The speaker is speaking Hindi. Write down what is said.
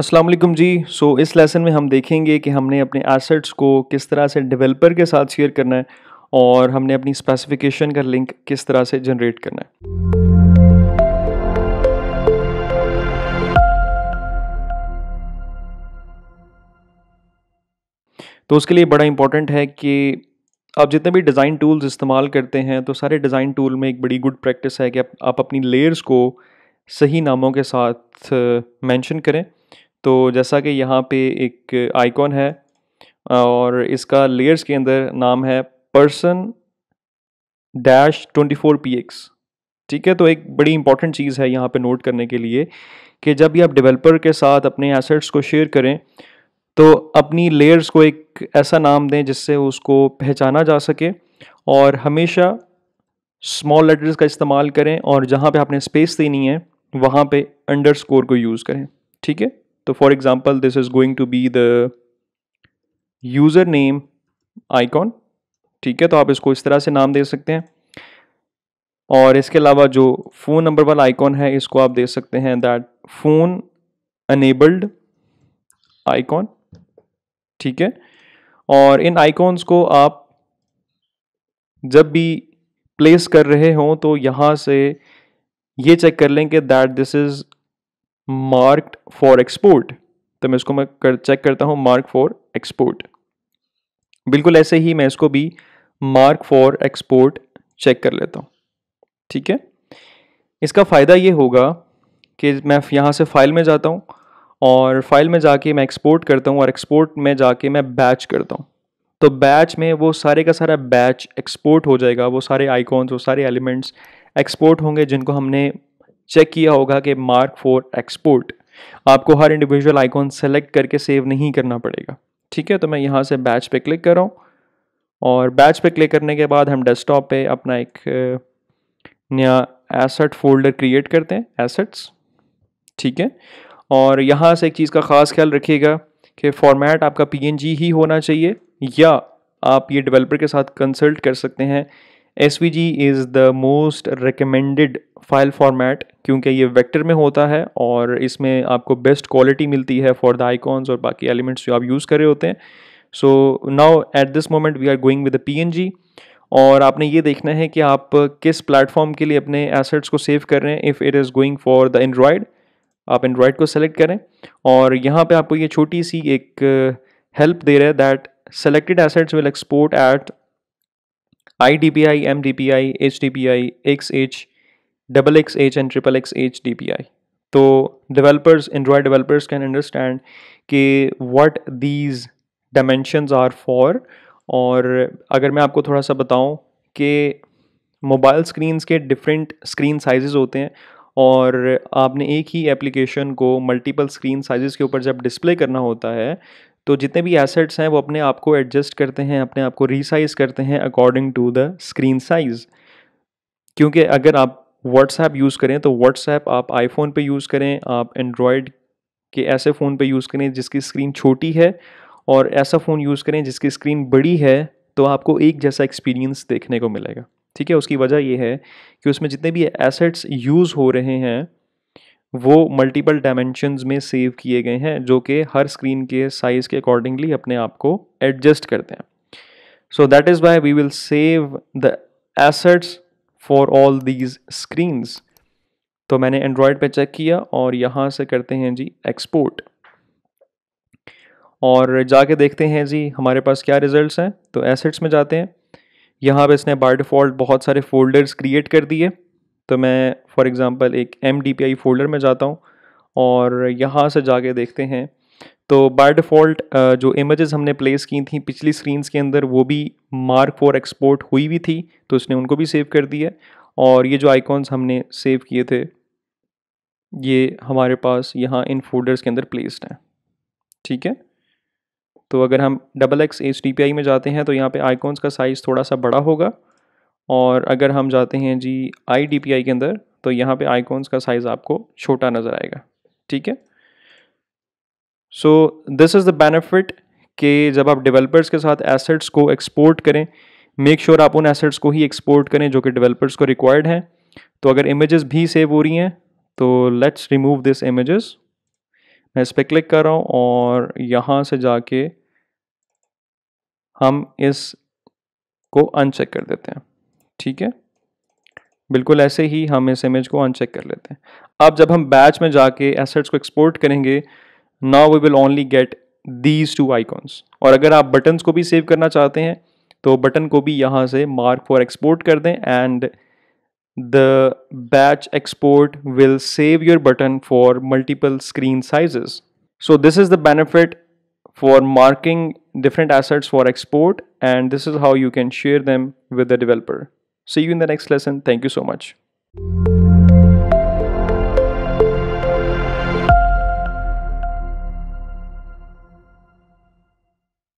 असलम जी सो so, इस लेसन में हम देखेंगे कि हमने अपने एसेट्स को किस तरह से डेवलपर के साथ शेयर करना है और हमने अपनी स्पेसिफिकेशन का लिंक किस तरह से जनरेट करना है तो उसके लिए बड़ा इंपॉर्टेंट है कि आप जितने भी डिज़ाइन टूल्स इस्तेमाल करते हैं तो सारे डिज़ाइन टूल में एक बड़ी गुड प्रैक्टिस है कि आप, आप अपनी लेयर्स को सही नामों के साथ मेंशन uh, करें तो जैसा कि यहाँ पे एक आइकॉन है और इसका लेयर्स के अंदर नाम है person dash twenty four P X ठीक है तो एक बड़ी इंपॉर्टेंट चीज़ है यहाँ पे नोट करने के लिए कि जब भी आप डेवलपर के साथ अपने एसेट्स को शेयर करें तो अपनी लेयर्स को एक ऐसा नाम दें जिससे उसको पहचाना जा सके और हमेशा स्मॉल लेटर्स का इस्तेमाल करें और जहाँ पे आपने स्पेस देनी है वहाँ पे अंडर को यूज़ करें ठीक है तो for example this is going to be the user name icon. ठीक है तो आप इसको इस तरह से नाम दे सकते हैं और इसके अलावा जो फ़ोन नंबर वाला आइकॉन है इसको आप दे सकते हैं दैट फ़ोन अनेबल्ड आइकॉन ठीक है और इन आइकॉन्स को आप जब भी प्लेस कर रहे हों तो यहाँ से ये चेक कर लें कि that this is marked for export तो मैं इसको मैं कर, चेक करता हूँ मार्क फॉर एक्सपोर्ट बिल्कुल ऐसे ही मैं इसको भी मार्क फॉर एक्सपोर्ट चेक कर लेता हूँ ठीक है इसका फ़ायदा ये होगा कि मैं यहाँ से फाइल में जाता हूँ और फाइल में जाके मैं एक्सपोर्ट करता हूँ और एक्सपोर्ट में जाके मैं बैच करता हूँ तो बैच में वो सारे का सारा बैच एक्सपोर्ट हो जाएगा वो सारे आइकॉन्स वो सारे एलिमेंट्स एक्सपोर्ट होंगे जिनको हमने चेक किया होगा कि मार्क फॉर एक्सपोर्ट आपको हर इंडिविजुअल आइकॉन सेलेक्ट करके सेव नहीं करना पड़ेगा ठीक है तो मैं यहाँ से बैच पे क्लिक कर रहा हूँ और बैच पे क्लिक करने के बाद हम डेस्कटॉप पे अपना एक नया एसेट फोल्डर क्रिएट करते हैं एसेट्स ठीक है और यहाँ से एक चीज़ का ख़ास ख्याल रखिएगा कि फॉर्मेट आपका पी ही होना चाहिए या आप ये डेवलपर के साथ कंसल्ट कर सकते हैं svg is the most recommended file format क्योंकि ये वेक्टर में होता है और इसमें आपको बेस्ट क्वालिटी मिलती है फॉर द आइकॉन्स और बाकी एलिमेंट्स जो आप यूज़ कर रहे होते हैं so now at this moment we are going with P और आपने ये देखना है कि आप किस प्लेटफॉर्म के लिए अपने एसेट्स को सेव कर रहे हैं if it is going for the android आप एंड्रॉयड को सेलेक्ट करें और यहाँ पे आपको ये छोटी सी एक हेल्प दे रहा है that selected assets will export at I D P I M D P I H D P I X H double X H and triple X H D P I तो developers android developers can understand कि what these dimensions are for और अगर मैं आपको थोड़ा सा बताऊँ कि मोबाइल स्क्रीन्स के डिफरेंट स्क्रीन साइज़ होते हैं और आपने एक ही एप्लीकेशन को मल्टीपल स्क्रीन साइज़ के ऊपर जब डिस्प्ले करना होता है तो जितने भी एसेट्स हैं वो अपने आप को एडजस्ट करते हैं अपने आप को रीसाइज़ करते हैं according to the screen size क्योंकि अगर आप व्हाट्सएप यूज़ करें तो व्हाट्सएप आप आईफोन पे यूज़ करें आप एंड्रॉयड के ऐसे फ़ोन पे यूज़ करें जिसकी स्क्रीन छोटी है और ऐसा फ़ोन यूज़ करें जिसकी स्क्रीन बड़ी है तो आपको एक जैसा एक्सपीरियंस देखने को मिलेगा ठीक है उसकी वजह यह है कि उसमें जितने भी एसेट्स यूज़ हो रहे हैं वो मल्टीपल डायमेंशन में सेव किए गए हैं जो कि हर स्क्रीन के साइज़ के अकॉर्डिंगली अपने आप को एडजस्ट करते हैं so that is why we will save the assets for all these screens तो मैंने एंड्रॉयड पे चेक किया और यहाँ से करते हैं जी एक्सपोर्ट और जाके देखते हैं जी हमारे पास क्या रिजल्ट्स हैं तो एसेट्स में जाते हैं यहाँ पे इसने बाय डिफ़ॉल्ट बहुत सारे फोल्डर्स क्रिएट कर दिए तो मैं फॉर एग्ज़ाम्पल एक एम फोल्डर में जाता हूँ और यहाँ से जाके देखते हैं तो बाय डिफ़ॉल्ट जो इमेजेस हमने प्लेस की थी पिछली स्क्रीनस के अंदर वो भी मार्क फॉर एक्सपोर्ट हुई भी थी तो उसने उनको भी सेव कर दिया और ये जो आइकॉन्स हमने सेव किए थे ये हमारे पास यहाँ इन फोल्डर्स के अंदर प्लेस्ड हैं ठीक है तो अगर हम double X H D P I में जाते हैं तो यहाँ पे आइकॉन्स का साइज़ थोड़ा सा बड़ा होगा और अगर हम जाते हैं जी आई डी पी आई के अंदर तो यहाँ पे आइकॉन्स का साइज़ आपको छोटा नज़र आएगा ठीक है so this is the benefit कि जब आप डेवलपर्स के साथ एसेट्स को एक्सपोर्ट करें मेक श्योर sure आप उन एसेट्स को ही एक्सपोर्ट करें जो कि डेवलपर्स को रिक्वायर्ड हैं तो अगर इमेजेस भी सेव हो रही हैं तो लेट्स रिमूव दिस इमेजेस मैं इस पर क्लिक कर रहा हूँ और यहाँ से जाके हम इस को अनचेक कर देते हैं ठीक है बिल्कुल ऐसे ही हम इस इमेज को अनचेक कर लेते हैं अब जब हम बैच में जाके एसेट्स को एक्सपोर्ट करेंगे now we will only get these two icons और अगर आप बटन्स को भी सेव करना चाहते हैं तो बटन को भी यहाँ से मार्क फॉर एक्सपोर्ट कर दें and The batch export will save your button for multiple screen sizes. So this is the benefit for marking different assets for export and this is how you can share them with the developer. See you in the next lesson. Thank you so much.